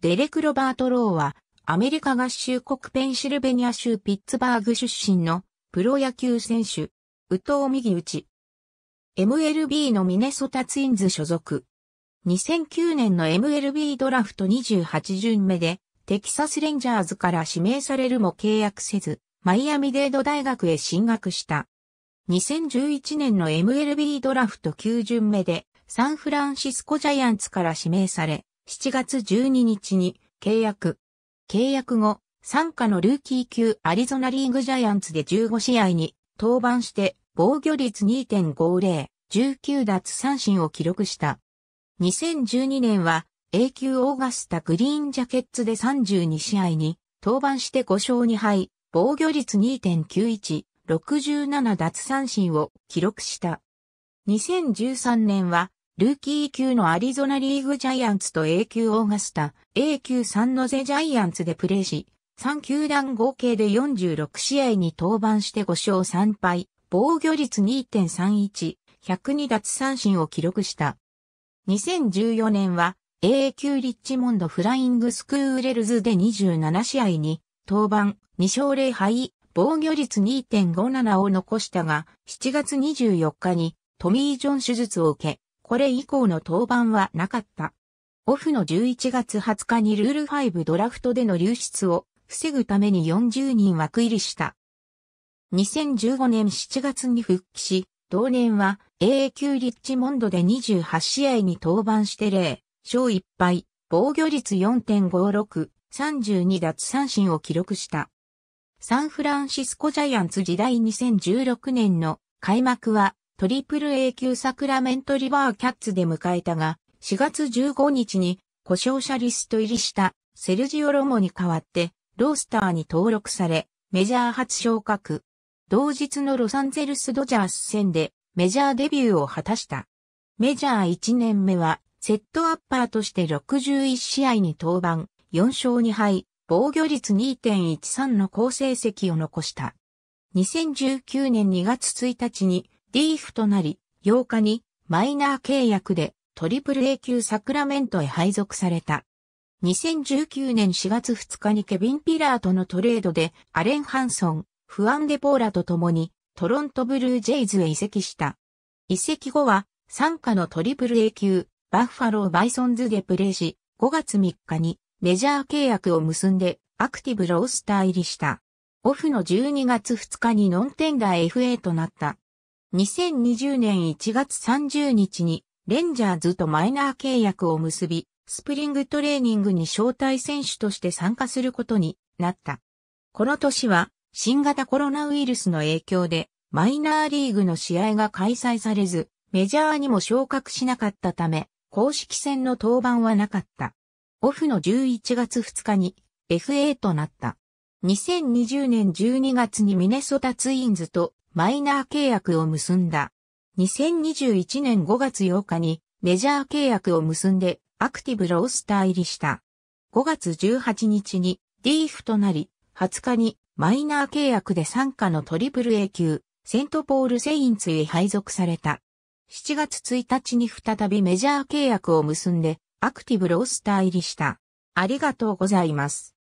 デレク・ロバート・ローは、アメリカ合衆国ペンシルベニア州ピッツバーグ出身のプロ野球選手、宇藤右打ち。MLB のミネソタツインズ所属。2009年の MLB ドラフト28巡目で、テキサスレンジャーズから指名されるも契約せず、マイアミデード大学へ進学した。2011年の MLB ドラフト9巡目で、サンフランシスコジャイアンツから指名され、7月12日に契約。契約後、参加のルーキー級アリゾナリーグジャイアンツで15試合に登板して防御率2.50、19奪三振を記録した。2012年は A 級オーガスタグリーンジャケッツで32試合に登板して5勝2敗、防御率2.91、67奪三振を記録した。2013年はルーキー級のアリゾナリーグジャイアンツと A 級オーガスタ、A 級サンノゼジャイアンツでプレーし、3球団合計で46試合に登板して5勝3敗、防御率2.31、102奪三振を記録した。2014年は A 級リッチモンドフライングスクーレルズで27試合に登板、2勝0敗、防御率2.57を残したが、7月24日にトミー・ジョン手術を受け、これ以降の登板はなかった。オフの11月20日にルール5ドラフトでの流出を防ぐために40人枠入りした。2015年7月に復帰し、同年は AA 級リッチモンドで28試合に登板して0勝1敗、防御率4.56、32奪三振を記録した。サンフランシスコジャイアンツ時代2016年の開幕はトリプル A 級サクラメントリバーキャッツで迎えたが、4月15日に故障者リスト入りしたセルジオ・ロモに代わって、ロースターに登録され、メジャー初昇格。同日のロサンゼルス・ドジャース戦でメジャーデビューを果たした。メジャー1年目は、セットアッパーとして61試合に登板、4勝2敗、防御率2.13の好成績を残した。2019年2月1日にリーフとなり、8日にマイナー契約でトリプル A 級サクラメントへ配属された。2019年4月2日にケビン・ピラーとのトレードでアレン・ハンソン、フアン・デ・ポーラと共にトロントブルージェイズへ移籍した。移籍後は参加のトリプル A 級バッファロー・バイソンズでプレーし、5月3日にメジャー契約を結んでアクティブロースター入りした。オフの12月2日にノンテンダー FA となった。2020年1月30日にレンジャーズとマイナー契約を結び、スプリングトレーニングに招待選手として参加することになった。この年は新型コロナウイルスの影響でマイナーリーグの試合が開催されず、メジャーにも昇格しなかったため、公式戦の登板はなかった。オフの11月2日に FA となった。2020年12月にミネソタツインズとマイナー契約を結んだ。2021年5月8日にメジャー契約を結んでアクティブロースター入りした。5月18日にーフとなり、20日にマイナー契約で参加のトリプル A 級、セントポールセインツへ配属された。7月1日に再びメジャー契約を結んでアクティブロースター入りした。ありがとうございます。